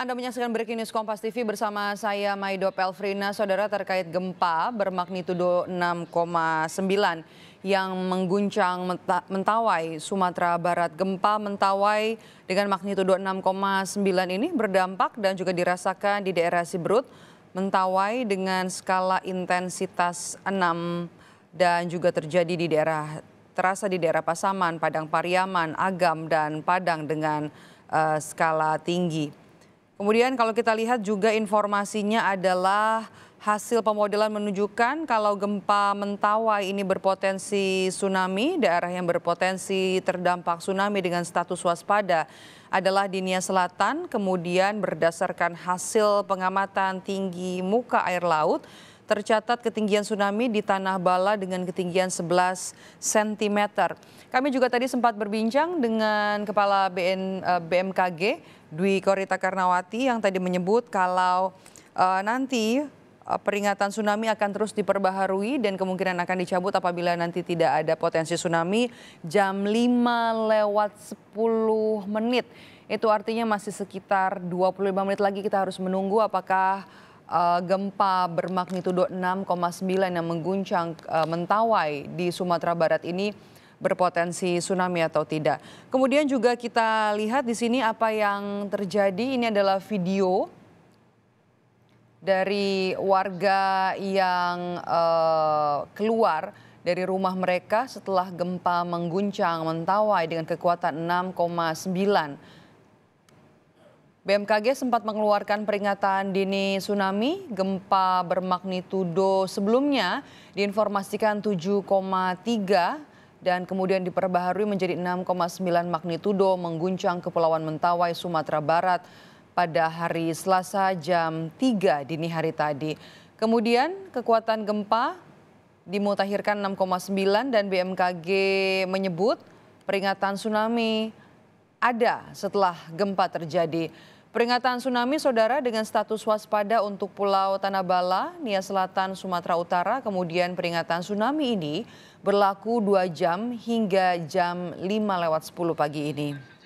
Anda menyaksikan Breaking News Kompas TV bersama saya Maido Pelfrina. Saudara terkait gempa bermagnitudo 6,9 yang mengguncang Mentawai, Sumatera Barat. Gempa Mentawai dengan magnitudo 6,9 ini berdampak dan juga dirasakan di daerah Sibrut, Mentawai dengan skala intensitas 6 dan juga terjadi di daerah terasa di daerah Pasaman, Padang Pariaman, Agam, dan Padang dengan uh, skala tinggi. Kemudian kalau kita lihat juga informasinya adalah hasil pemodelan menunjukkan kalau gempa Mentawai ini berpotensi tsunami, daerah yang berpotensi terdampak tsunami dengan status waspada adalah Nia Selatan, kemudian berdasarkan hasil pengamatan tinggi muka air laut Tercatat ketinggian tsunami di Tanah Bala dengan ketinggian 11 cm. Kami juga tadi sempat berbincang dengan Kepala BN, eh, BMKG Dwi Korita Karnawati yang tadi menyebut kalau uh, nanti eh, peringatan tsunami akan terus diperbaharui dan kemungkinan akan dicabut apabila nanti tidak ada potensi tsunami jam 5 lewat 10 menit. Itu artinya masih sekitar 25 menit lagi kita harus menunggu apakah uh, gempa bermagnitudo 6,9 yang mengguncang uh, Mentawai di Sumatera Barat ini berpotensi tsunami atau tidak. Kemudian juga kita lihat di sini apa yang terjadi. Ini adalah video dari warga yang uh, keluar dari rumah mereka setelah gempa mengguncang Mentawai dengan kekuatan 6,9 BMKG sempat mengeluarkan peringatan dini tsunami, gempa bermagnitudo sebelumnya diinformasikan 7,3 dan kemudian diperbaharui menjadi 6,9 magnitudo mengguncang Kepulauan Mentawai, Sumatera Barat pada hari Selasa jam 3 dini hari tadi. Kemudian kekuatan gempa dimutahirkan 6,9 dan BMKG menyebut peringatan tsunami ada setelah gempa terjadi. Peringatan tsunami saudara dengan status waspada untuk Pulau Tanah Bala, Nia Selatan, Sumatera Utara, kemudian peringatan tsunami ini berlaku 2 jam hingga jam 5 lewat 10 pagi ini.